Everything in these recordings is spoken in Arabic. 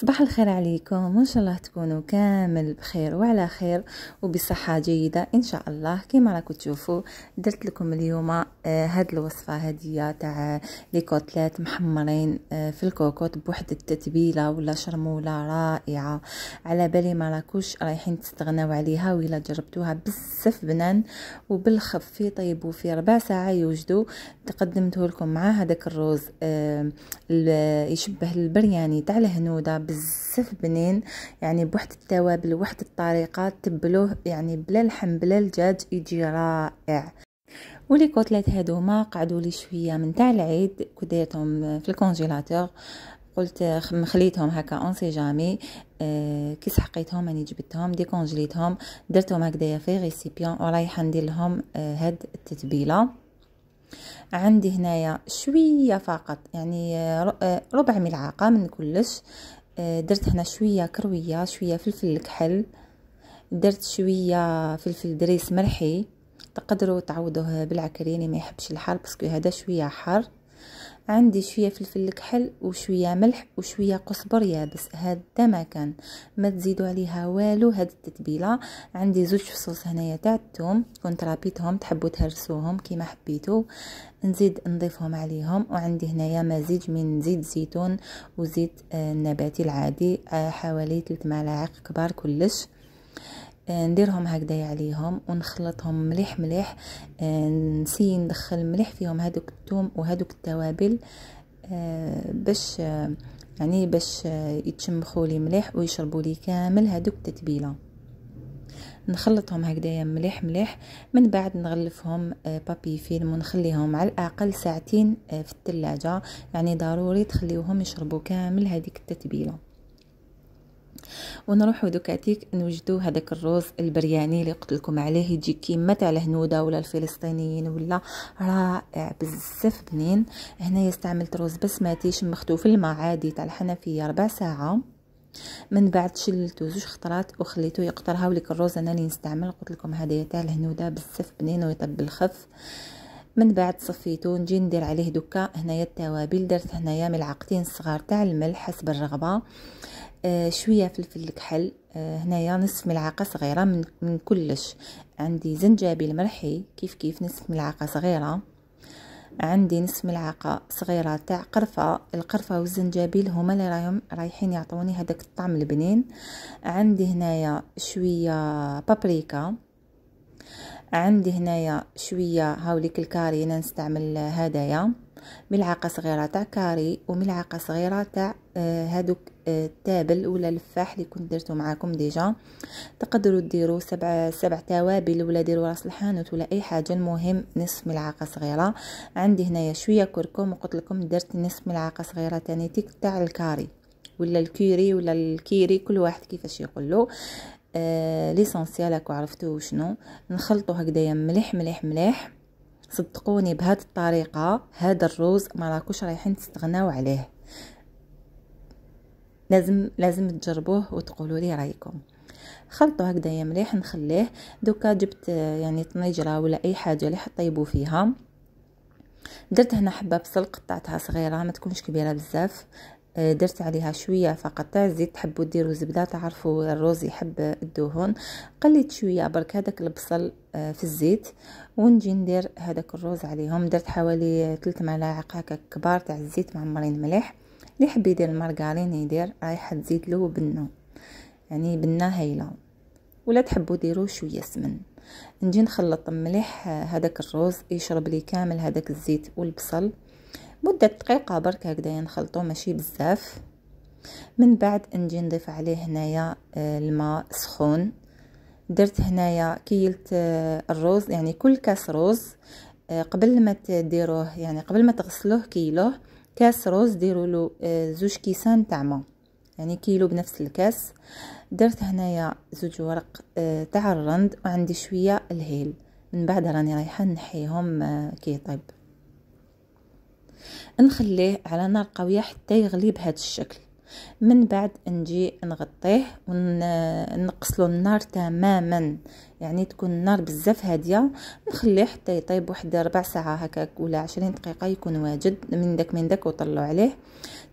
صباح الخير عليكم وان شاء الله تكونوا كامل بخير وعلى خير وبصحه جيده ان شاء الله كما راكم تشوفوا درت لكم اليوم آه، هاد الوصفه هادية تاع لي كوتلات محمرين آه، في الكوكوط بوحدة التتبيله ولا شرموله رائعه على بالي ما راكوش رايحين تستغناو عليها ولا جربتوها بزاف بنان وبالخف طيب في ربع ساعه يوجدوا تقدمته لكم مع هذاك الروز آه، يشبه البرياني تاع الهنوده بزاف بنين يعني بواحد التوابل وواحد الطريقه تبلوه يعني بلا لحم بلا الدجاج يجي رائع ولي كوتلات هادوما قعدوا لي شويه من تاع العيد كديتهم في الكونجيلاتور قلت مخليتهم هكا اون سي جامي أه كي سحقيتهم راني جبدتهم كونجليتهم درتهم هكذايا في ريسيبيون ورايحه ندير لهم أه هاد التتبيله عندي هنايا شويه فقط يعني آه، آه، ربع ملعقه من كلش آه، درت هنا شويه كرويه شويه فلفل الكحل درت شويه فلفل دريس ملحي تقدروا تعوضوه بالعكريني ما يحبش الحار باسكو هذا شويه حار عندي شويه فلفل الكحل وشويه ملح وشويه قزبر يابس هذا ما كان ما تزيدوا عليها والو هاد التتبيله عندي زوج فصوص هنايا تاع الثوم كنت رابيتهم تحبوا تهرسوهم كيما حبيتو نزيد نضيفهم عليهم وعندي هنايا مزيج من زيت زيتون وزيت آه، النباتي العادي آه، حوالي 3 ملاعق كبار كلش آه، نديرهم هكذايا عليهم ونخلطهم مليح مليح آه، نسي ندخل مليح فيهم هذوك الثوم وهذوك التوابل آه، باش يعني باش يتشمخوا لي مليح ويشربوا لي كامل هذوك التتبيله نخلطهم هكذايا مليح مليح من بعد نغلفهم بابي فيلم ونخليهم على الاقل ساعتين في الثلاجه يعني ضروري تخليوهم يشربوا كامل هذيك التتبيله ونروحوا دوكاتيك نوجدوا هذاك الروز البرياني اللي قلت لكم عليه يجي كيما تاع الهنوده ولا الفلسطينيين ولا رائع بزاف بنين هنايا استعملت روز بسماتي شمختو في الماء عادي تاع الحنفيه ربع ساعه من بعد شلته زوج خطرات وخليته يقطر هاوليك الروز انا اللي نستعمل قلت لكم هذايا تاع الهنوده بزاف بنين ويطب بالخف من بعد صفيتو نجي ندير عليه دوكا هنايا التوابل درت هنايا ملعقتين صغار تاع الملح حسب الرغبه آه، شويه فلفل الكحل آه، هنايا نصف ملعقه صغيره من, من كلش عندي زنجبيل مرحي كيف كيف نصف ملعقه صغيره عندي نصف ملعقه صغيره تاع قرفه القرفه والزنجبيل هما اللي رايهم رايحين يعطوني هذاك الطعم البنين عندي هنايا شويه بابريكا عندي هنايا شويه هاوليك الكاري انا نستعمل هدايا ملعقه صغيره تاع كاري وملعقه صغيره تاع آه، هادوك التابل آه، ولا الفاح اللي كنت درتو معاكم ديجا تقدروا ديروا سبع سبع توابل ولا ديروا راس الحانوت ولا اي حاجه المهم نصف ملعقه صغيره عندي هنايا شويه كركم وقلت لكم درت نصف ملعقه صغيره تاني تيك تاع الكاري ولا الكيري ولا الكيري كل واحد كيفاش يقول له آه ليسونسيال راكو عرفتو شنو نخلطو هكذايا مليح مليح مليح صدقوني بهذه الطريقة هذا الروز ما راكوش رايحين تستغناو عليه لازم لازم تجربوه وتقولوا لي رايكم خلطوا هكذايا مليح نخليه دوكا جبت يعني طنجره ولا اي حاجه اللي حطيبو فيها درت هنا حبه بصل قطعتها صغيره ما تكونش كبيره بزاف آه، درت عليها شويه فقط تاع الزيت تحبوا ديروا زبده تعرفوا الروز يحب الدهون قليت شويه برك هذاك البصل آه، في الزيت ونجي ندير هذاك الروز عليهم درت حوالي 3 ملاعق هكا كبار تاع الزيت معمرين مليح اللي يحب يدير المارغرين يدير رايحه تزيد له بنه يعني بنه هايله ولا تحبوا ديروا شويه سمن نجي نخلط مليح هذاك آه، الروز يشرب لي كامل هذاك الزيت والبصل مدة دقيقة برك هكذا نخلطو ماشي بزاف من بعد نجي نضيف عليه هنايا آه، الماء سخون درت هنايا كيلت آه، الروز يعني كل كاس روز آه، قبل ما تديروه يعني قبل ما تغسلوه كيلوه كاس روز ديروا له زوج كيسان تاع ما يعني كيلو بنفس الكاس درت هنايا زوج ورق تاع الرند وعندي شويه الهيل من بعد راني رايحه نحيهم كي يطيب نخليه على نار قويه حتى يغلي بهذا الشكل من بعد نجي نغطيه ونقص له النار تماما يعني تكون النار بزاف هاديه نخليه حتى يطيب واحد ربع ساعه هكاك ولا عشرين دقيقه يكون واجد من داك من داك وطلو عليه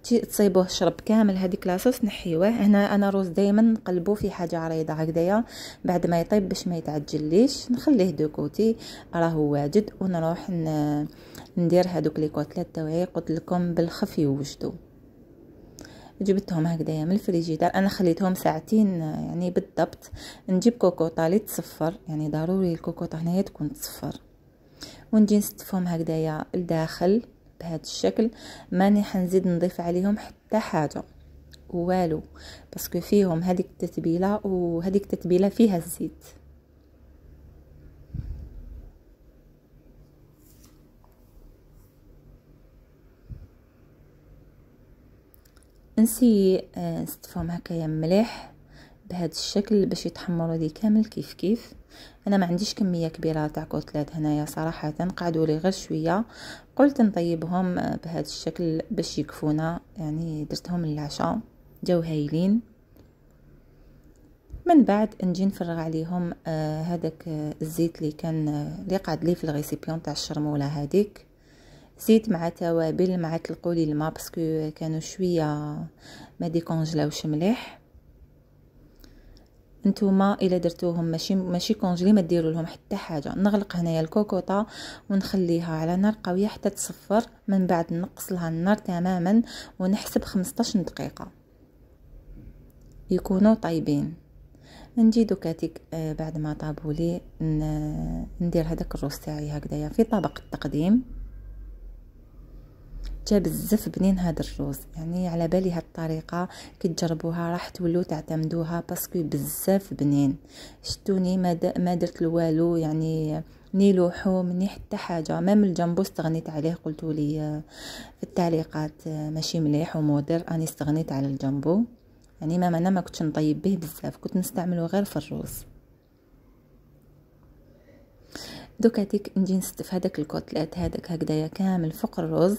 تصيبوه شرب كامل هذيك لاصوص نحيوه هنا انا روز دائما نقلبو في حاجه عريضه هكذايا بعد ما يطيب باش ما يتعجليش نخليه دو كوتي راهو واجد ونروح ندير هذوك لي كوتلات تاعي قلت لكم بالخف يوجدوا جبتهم هكذايا من الفريجيدار انا خليتهم ساعتين يعني بالضبط نجيب كوكوطه اللي تصفر يعني ضروري الكوكوطه هنايا تكون تصفر ونجي نستفهم هكذايا لداخل بهذا الشكل ماني حنزيد نضيف عليهم حتى حاجه والو باسكو فيهم هذيك التتبيله وهذيك التتبيله فيها الزيت نسي نستفهم آه، هكايا مليح بهذا الشكل باش يتحمروا لي كامل كيف كيف انا ما عنديش كميه كبيره تاع كوتلات هنايا صراحه قعدوا لي غير شويه قلت نطيبهم آه، بهذا الشكل باش يكفونا يعني درتهم العشاء جاو هايلين من بعد نجي نفرغ عليهم آه، هذاك الزيت اللي كان اللي قعد لي في الغيسيبيون تاع الشرموله هذيك زيت مع توابل مع تلقوا لي الماء باسكو كانوا شويه ما ديكونجلاوش مليح نتوما الا درتوهم ماشي ماشي كونجلي ما ديروا لهم حتى حاجه نغلق هنايا الكوكوطه ونخليها على نار قويه حتى تصفر من بعد نقص لها النار تماما ونحسب 15 دقيقه يكونوا طايبين نجي دوكاتيك آه، بعد ما طابوا لي ندير هذاك الروس تاعي هكذايا في طبق التقديم جا بزاف بنين هذا الروز يعني على بالي هاد الطريقه كي تجربوها راح تولوا تعتمدوها باسكو بزاف بنين شتوني ما, ما درت والو يعني ني لحوم ني حتى حاجه مام الجامبو استغنيت عليه قلتوا لي في آه، التعليقات آه، ماشي مليح ومودر اني استغنيت على الجامبو يعني مام انا ما كنتش نطيب به بزاف كنت نستعمله غير في الروز دوكا هاديك نجي نستف هذاك الكوتلات هذاك هكدايا كامل فوق الرز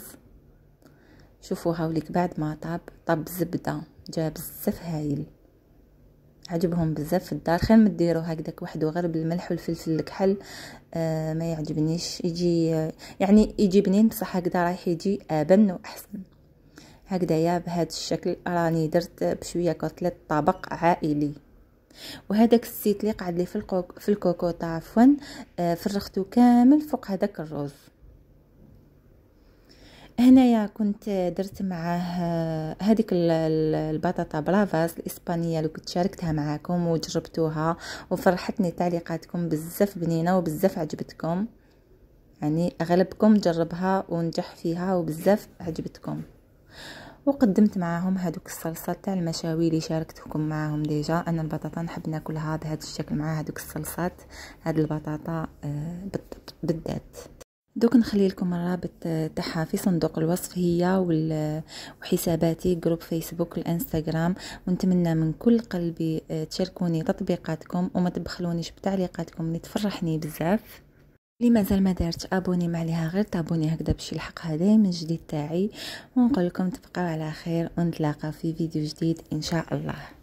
شوفوا هاوليك بعد ما طاب طاب زبده جا بزاف هايل عجبهم بزاف في الدار خير ما ديرو هكذاك وحده غير بالملح والفلفل الكحل آه ما يعجبنيش يجي يعني يجي بنين بصح هكذا رايح يجي ابن واحسن يا بهذا الشكل راني درت بشويه كوتليت طبق عائلي وهذاك السيت اللي قعد لي في, الكوكو في الكوكوطه عفوا آه فرختو كامل فوق هذاك الرز هنايا كنت درت معاه هذيك البطاطا برافاس الاسبانيه اللي كنت شاركتها معاكم وجربتوها وفرحتني تعليقاتكم بزاف بنينه وبزاف عجبتكم يعني اغلبكم جربها ونجح فيها وبزاف عجبتكم وقدمت معاهم هذوك الصلصه تاع المشاوي اللي شاركتكم معاهم ديجا انا البطاطا نحب ناكلها بهذا الشكل مع هذوك الصلصات هاد البطاطا آه، بالذات دوك نخلي لكم الرابط آه، تاعها في صندوق الوصف هي وحساباتي جروب فيسبوك الانستغرام ونتمنى من كل قلبي آه، تشاركوني تطبيقاتكم وما تبخلونيش بتعليقاتكم اللي تفرحني بزاف اللي مازال ما دارتش ابوني ما عليها غير تابوني هكذا باش يلحقها دائما الجديد تاعي ونقول لكم تبقاو على خير ونتلاقى في فيديو جديد ان شاء الله